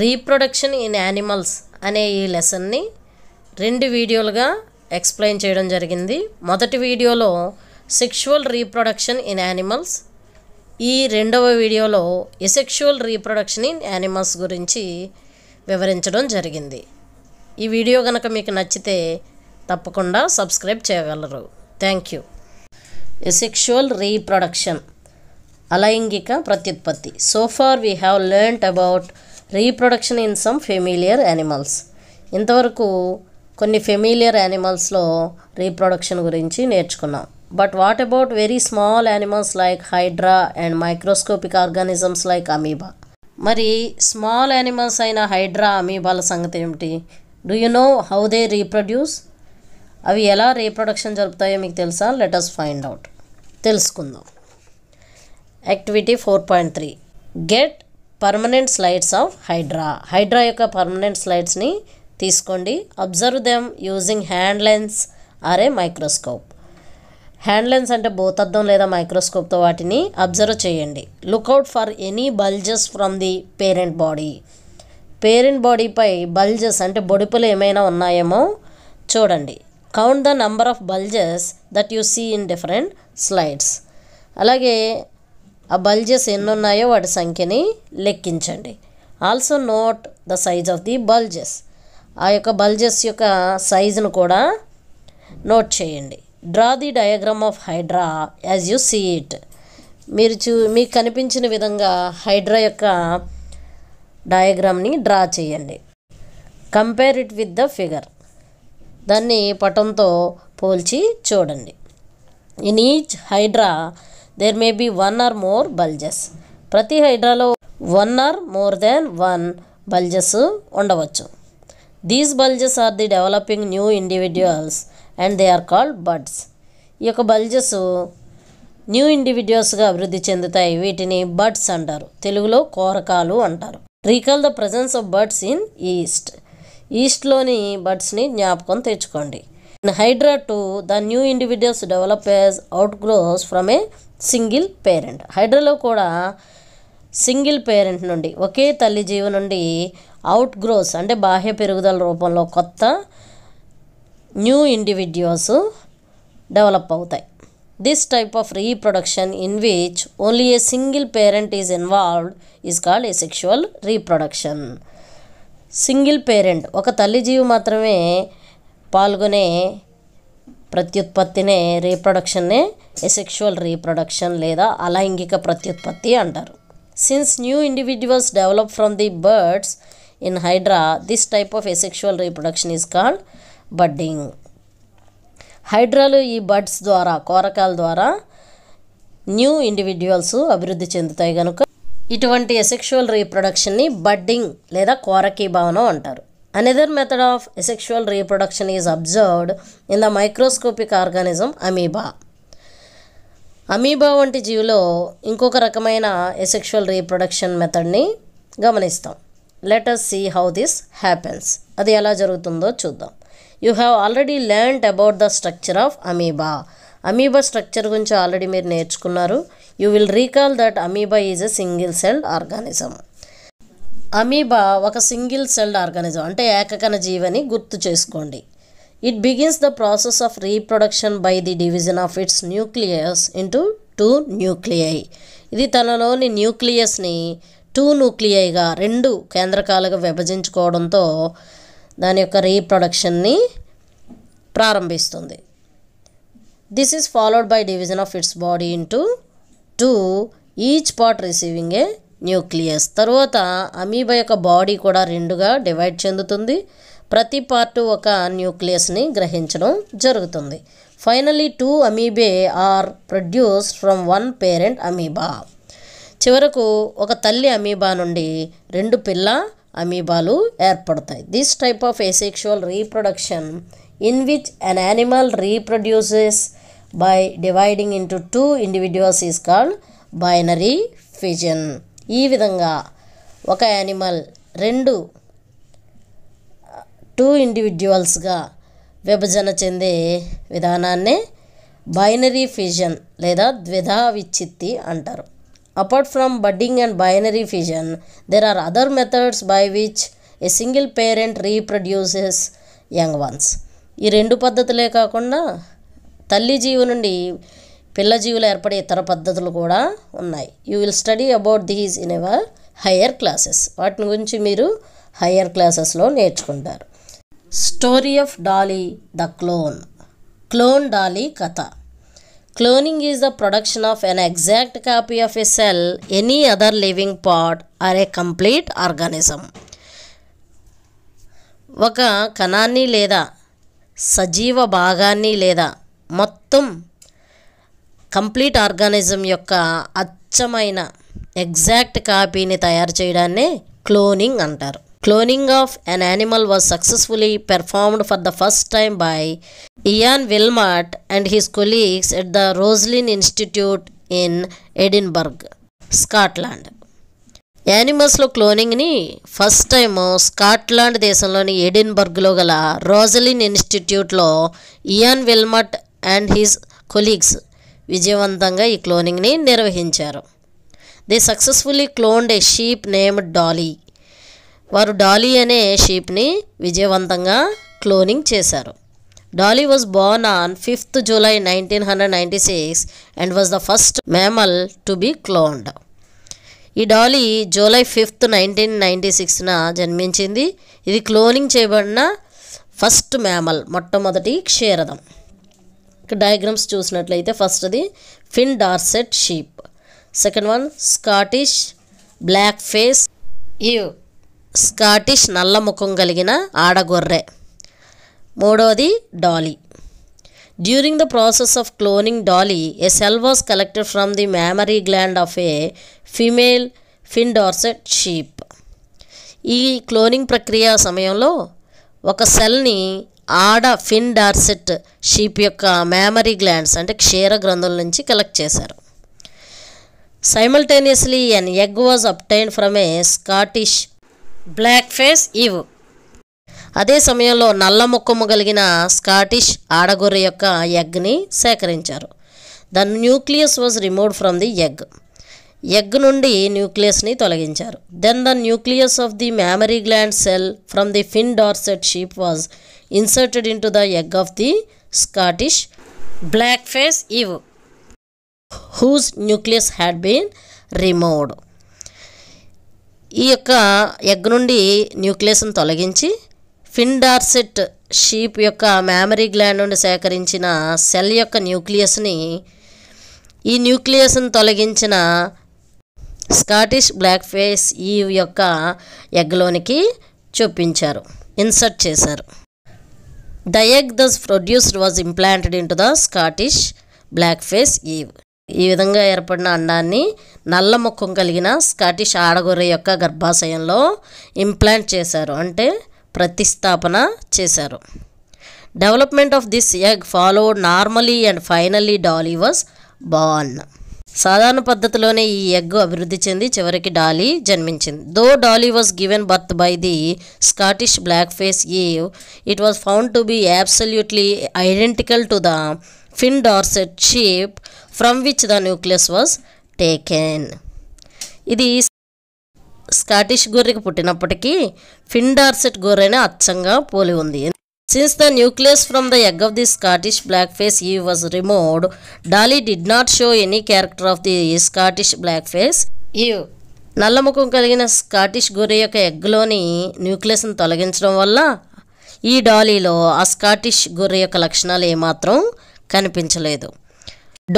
Reproduction in animals అనే ఈ లెసన్ని రెండు వీడియోలుగా ఎక్స్ప్లెయిన్ చేయడం జరిగింది మొదటి వీడియోలో సెక్షువల్ రీప్రొడక్షన్ ఇన్ యానిమల్స్ ఈ రెండవ వీడియోలో ఎసెక్షువల్ రీప్రొడక్షన్ ఇన్ యానిమల్స్ గురించి వివరించడం జరిగింది ఈ వీడియో కనుక మీకు నచ్చితే తప్పకుండా సబ్స్క్రైబ్ చేయగలరు థ్యాంక్ యూ ఎసెక్షువల్ రీప్రొడక్షన్ అలైంగిక ప్రత్యుత్పత్తి so far we have learn about reproduction in some familiar animals ఇంతవరకు కొన్ని ఫెమిలియర్ యానిమల్స్లో రీప్రొడక్షన్ గురించి నేర్చుకున్నాం but what about very small animals like hydra and microscopic organisms like amoeba మరి small animals అయిన hydra అమీబాల సంగతి ఏమిటి do you know how they reproduce అవి ఎలా రీప్రొడక్షన్ జరుపుతాయో మీకు తెలుసా అస్ ఫైండ్ అవుట్ తెలుసుకుందాం activity four point three get permanent slides of hydra hydra యొక్క పర్మనెంట్ స్లైడ్స్ని తీసుకోండి observe them using hand lens or a microscope hand lens అంటే భూతద్దం లేదా మైక్రోస్కోప్తో వాటిని అబ్జర్వ్ చేయండి look out for any bulges from the parent body parent బాడీపై బల్జెస్ అంటే బొడిపులు ఏమైనా ఉన్నాయేమో చూడండి count the number of bulges that you see in different slides అలాగే ఆ బల్జెస్ ఎన్ని ఉన్నాయో వాటి సంఖ్యని లెక్కించండి also note the size of the bulges ఆ యొక్క బల్జెస్ యొక్క సైజును కూడా నోట్ చేయండి draw the diagram of hydra as you see it మీరు చూ మీకు కనిపించిన విధంగా హైడ్రా యొక్క డయాగ్రామ్ని డ్రా చేయండి compare it with the figure దాన్ని పటంతో పోల్చి చూడండి in each hydra there may be one or more bulges ప్రతి హైడ్రాలో one or more than one bulges ఉండవచ్చు these bulges are the developing new individuals and they are called buds ఈ యొక్క bulges new ఇండివిజువల్స్గా అభివృద్ధి చెందుతాయి వీటిని బర్డ్స్ అంటారు తెలుగులో కోరకాలు అంటారు recall the presence of buds in yeast ఈస్ట్లోని బర్డ్స్ని జ్ఞాపకం తెచ్చుకోండి hydra to the new individuals develop develop out grows from a single parent హైడ్రాలో కూడా సింగిల్ పేరెంట్ నుండి ఒకే తల్లి జీవి నుండి అవుట్ గ్రోస్ అంటే బాహ్య పెరుగుదల రూపంలో కొత్త న్యూ ఇండివిడ్యువల్స్ డెవలప్ అవుతాయి this type of reproduction in which only a single parent is involved is called asexual reproduction single parent ఒక తల్లి జీవి మాత్రమే పాల్గొనే ప్రత్యుత్పత్తినే రీప్రొడక్షన్నే ఎసెక్షువల్ రీప్రొడక్షన్ లేదా అలైంగిక ప్రత్యుత్పత్తి అంటారు since new individuals develop from the buds in hydra this type of asexual reproduction is called budding హైడ్రాలు ఈ బర్డ్స్ ద్వారా కోరకాల ద్వారా న్యూ ఇండివిజువల్స్ అభివృద్ధి చెందుతాయి కనుక ఇటువంటి ఎసెక్షువల్ రీప్రొడక్షన్ని బడ్డింగ్ లేదా కోరకీ భావన అంటారు another method of asexual reproduction is observed in the microscopic organism amoeba amoeba వంటి జీవిలో ఇంకొక రకమైన ఎసెక్షువల్ రీప్రొడక్షన్ మెథడ్ని గమనిస్తాం let us see how this happens అది ఎలా జరుగుతుందో చూద్దాం you have already learned about the structure of amoeba amoeba structure గురించి ఆల్రెడీ మీరు నేర్చుకున్నారు you will recall that amoeba is a single celled organism amoeba ఒక సింగిల్ సెల్డ్ ఆర్గానిజం అంటే ఏకకణ జీవని గుర్తు చేసుకోండి it begins the process of reproduction by the division of its nucleus into two nuclei ఇది తనలోని న్యూక్లియస్ని టూ న్యూక్లియైగా రెండు కేంద్రకాలుగా విభజించుకోవడంతో దాని యొక్క రీప్రొడక్షన్ని ప్రారంభిస్తుంది this is followed by division of its body into two each part receiving a nucleus తర్వాత amoeba యొక్క body కూడా రెండుగా డివైడ్ చెందుతుంది ప్రతి పార్టు ఒక న్యూక్లియస్ని గ్రహించడం జరుగుతుంది finally two amoebae are produce from one parent amoeba చివరకు ఒక తల్లి అమీబా నుండి రెండు పిల్ల అమీబాలు ఏర్పడతాయి this type of asexual reproduction in which an animal reproduces by dividing into two individuals is called binary fission ఈ విధంగా ఒక యానిమల్ రెండు టూ ఇండివిజువల్స్గా విభజన చెందే విధానాన్నే బైనరీ ఫిజన్ లేదా ద్విధా విచ్చిత్తి అంటారు apart from budding and binary fission there are other methods by which a single parent reproduces young ones ఈ రెండు పద్ధతులే కాకుండా తల్లి జీవు నుండి పిల్ల జీవులు ఏర్పడే ఇతర పద్ధతులు కూడా ఉన్నాయి you will study about these in your higher classes వాటిని గురించి మీరు హయ్యర్ క్లాసెస్లో నేర్చుకుంటారు story of Dolly the clone clone Dolly కథ cloning is the production of an exact copy of a cell any other living part or a complete organism ఒక కణాన్ని లేదా సజీవ భాగాన్ని లేదా మొత్తం కంప్లీట్ ఆర్గానిజం యొక్క అచ్చమైన ఎగ్జాక్ట్ కాపీని తయారు చేయడాన్నే క్లోనింగ్ అంటారు cloning of an animal was successfully performed for the first time by Ian Wilmut and his colleagues at the Roslin Institute in Edinburgh Scotland యానిమల్స్లో క్లోనింగ్ని ఫస్ట్ టైము స్కాట్లాండ్ దేశంలోని ఎడిన్బర్గ్లో గల Roslin Institute Ian Wilmut and his colleagues విజయవంతంగా ఈ క్లోనింగ్ని నిర్వహించారు they successfully cloned a sheep name Dolly వారు డాలీ అనే షీప్ని విజయవంతంగా క్లోనింగ్ చేశారు Dolly was born on fifth July nineteen hundred ninety six and was the first mammal to be cloned ఈ Dolly July fifth nineteen ninety సిక్స్న జన్మించింది ఇది క్లోనింగ్ చేయబడిన ఫస్ట్ మ్యామల్ మొట్టమొదటి క్షీరదం డయాగ్రామ్స్ చూసినట్లయితే ఫస్ట్ అది Finn Dorset sheep second one Scottish black face ewe Scottish నల్ల ముఖం కలిగిన ఆడగొర్రె మూడవది Dolly during the process of cloning Dolly a cell was collected from the mammary gland of a female Finn Dorset sheep ఈ cloning ప్రక్రియ సమయంలో ఒక సెల్ని ఆడ ఫిన్ డార్సెట్ షీప్ యొక్క మ్యామరీ గ్లాండ్స్ అంటే క్షీర గ్రంథుల నుంచి కలెక్ట్ చేశారు simultaneously an egg was obtained from a Scottish black face ఈవ్ అదే సమయంలో నల్ల ముక్కము కలిగిన స్కాటిష్ ఆడగొర్రె యొక్క ఎగ్ని సేకరించారు the nucleus was remove from the egg egg నుండి న్యూక్లియస్ని తొలగించారు then the nucleus of the mammary gland cell from the Finn Dorset sheep was inserted into the egg of the Scottish black face ewe whose nucleus had been removed ఈ యొక్క egg నుండి న్యూక్లియస్ను తొలగించి Finn Dorset sheep యొక్క mammary gland నుండి సేకరించిన cell యొక్క న్యూక్లియస్ని ఈ న్యూక్లియస్ను తొలగించిన స్కాటిష్ బ్లాక్ ఫేస్ ఈవ్ యొక్క ఎగ్లోనికి చొప్పించారు ఇన్సర్ట్ చేశారు thus produced was implanted into the Scottish black face ewe ఈ విధంగా ఏర్పడిన అండాన్ని నల్ల ముఖం కలిగిన స్కాటిష్ ఆడగొర్రె యొక్క గర్భాశయంలో ఇంప్లాంట్ చేశారు అంటే ప్రతిస్థాపన చేశారు development of this egg followed normally and finally Dolly was born సాధారణ పద్ధతిలోనే ఈ ఎగ్ అభివృద్ధి చెంది చివరికి డాలీ జన్మించింది though Dolly was given birth by the Scottish black face ewe it was found to be absolutely identical to the Finn Dorset sheep from which the nucleus was taken ఇది Scottish గొర్రెకి పుట్టినప్పటికీ Finn Dorset గొర్రెనే అచ్చంగా పోలి ఉంది nucleus from the egg of the Scottish black face ewe was was Dolly did not show any character of the Scottish black face ewe. నల్లముఖం కలిగిన Scottish గొర్రె యొక్క ఎగ్లోని న్యూక్లియస్ను తొలగించడం వల్ల ఈ డాలీలో ఆ స్కాటిష్ గొర్రె యొక్క లక్షణాలు ఏమాత్రం కనిపించలేదు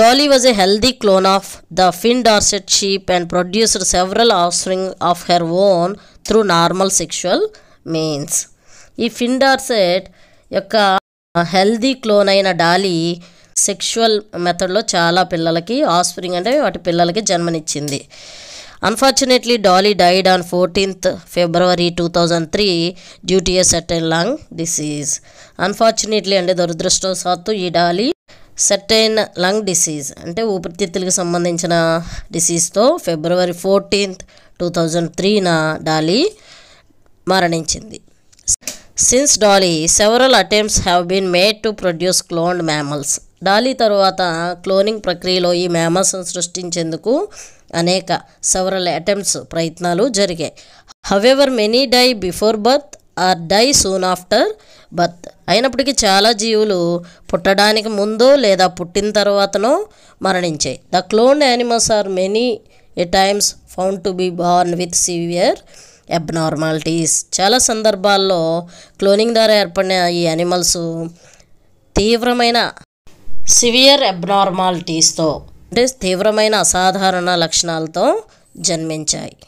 Dolly was a healthy clone of the Finn Dorset sheep and produced several offspring of her own through normal sexual means ఈ ఫిండార్సెట్ యొక్క హెల్దీ క్లోన్ అయిన డాలీ సెక్షువల్ మెథడ్లో చాలా పిల్లలకి ఆస్ప్రింగ్ అంటే వాటి పిల్లలకి జన్మనిచ్చింది unfortunately Dolly died on fourteenth February two thousand three due to a certain lung disease unfortunately అంటే దురదృష్టవశాత్తు ఈ డాలీ సెటైన్ లంగ్ డిసీజ్ అంటే ఊపిరితిత్తులకు సంబంధించిన డిసీజ్తో ఫిబ్రవరి ఫోర్టీన్త్ టూ థౌజండ్ త్రీన డాలీ మరణించింది since Dolly several attempts have been made to produce cloned mammals Dolly తరువాత క్లోనింగ్ ప్రక్రియలో ఈ మ్యామల్స్ను సృష్టించేందుకు అనేక సెవరల్ అటెంప్ట్స్ ప్రయత్నాలు జరిగాయి however many die before birth or die soon after birth అయినప్పటికీ చాలా జీవులు పుట్టడానికి ముందో లేదా పుట్టిన తర్వాతనో మరణించాయి the cloned animals are many a times found to be born with severe abnormalities చాలా సందర్భాల్లో క్లోనింగ్ ద్వారా ఏర్పడిన ఈ యానిమల్స్ తీవ్రమైన సివియర్ అబ్నార్మాలిటీస్తో అంటే తీవ్రమైన అసాధారణ లక్షణాలతో జన్మించాయి